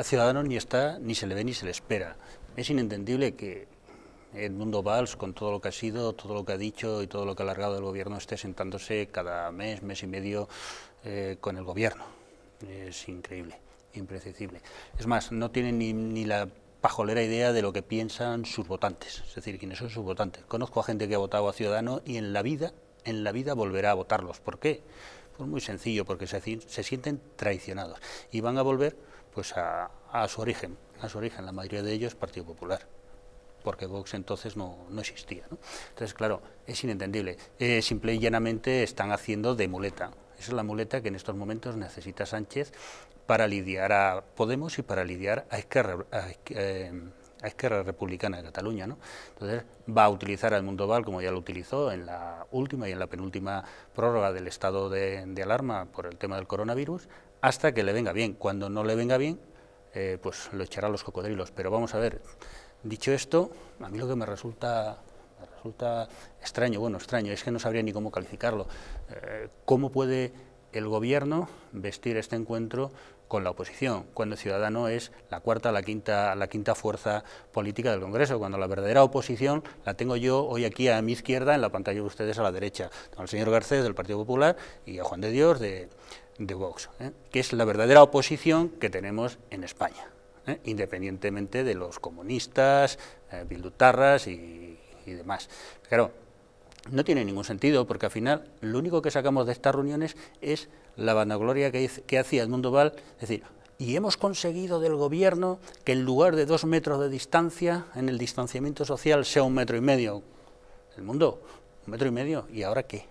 a Ciudadanos ni está, ni se le ve, ni se le espera. Es inentendible que Mundo Valls, con todo lo que ha sido, todo lo que ha dicho y todo lo que ha alargado el gobierno, esté sentándose cada mes, mes y medio eh, con el gobierno. Es increíble, impredecible. Es más, no tiene ni, la pajolera idea de lo que piensan sus votantes, es decir, quiénes son sus votantes. Conozco a gente que ha votado a Ciudadanos y en la vida, en la vida volverá a votarlos. ¿Por qué? Pues muy sencillo, porque se sienten traicionados y van a volver pues a, su origen, a su origen, la mayoría de ellos Partido Popular, porque Vox entonces no, existía. Entonces, claro, es inentendible. Eh, simple y llanamente están haciendo de muleta. Esa es la muleta que en estos momentos necesita Sánchez para lidiar a Podemos y para lidiar a Esquerra, eh, a Esquerra Republicana de Cataluña. ¿no? Entonces va a utilizar al Val, como ya lo utilizó en la última y en la penúltima prórroga del estado de, alarma por el tema del coronavirus, hasta que le venga bien. Cuando no le venga bien, eh, pues lo echará a los cocodrilos. Pero vamos a ver, dicho esto, a mí lo que me resulta resulta extraño, bueno, extraño, es que no sabría ni cómo calificarlo. Eh, ¿Cómo puede el gobierno vestir este encuentro con la oposición, cuando Ciudadano es la cuarta, la quinta, la quinta fuerza política del Congreso, cuando la verdadera oposición la tengo yo hoy aquí a mi izquierda, en la pantalla de ustedes a la derecha, al señor Garcés del Partido Popular y a Juan de Dios de, Vox, ¿eh? que es la verdadera oposición que tenemos en España, ¿eh? independientemente de los comunistas, eh, Bildu bildutarras y, demás no tiene ningún sentido, porque al final lo único que sacamos de estas reuniones es la vanagloria que, que hacía el mundo Val, es decir, y hemos conseguido del gobierno que en lugar de dos metros de distancia, en el distanciamiento social sea un metro y medio. El mundo, un metro y medio, ¿y ahora qué?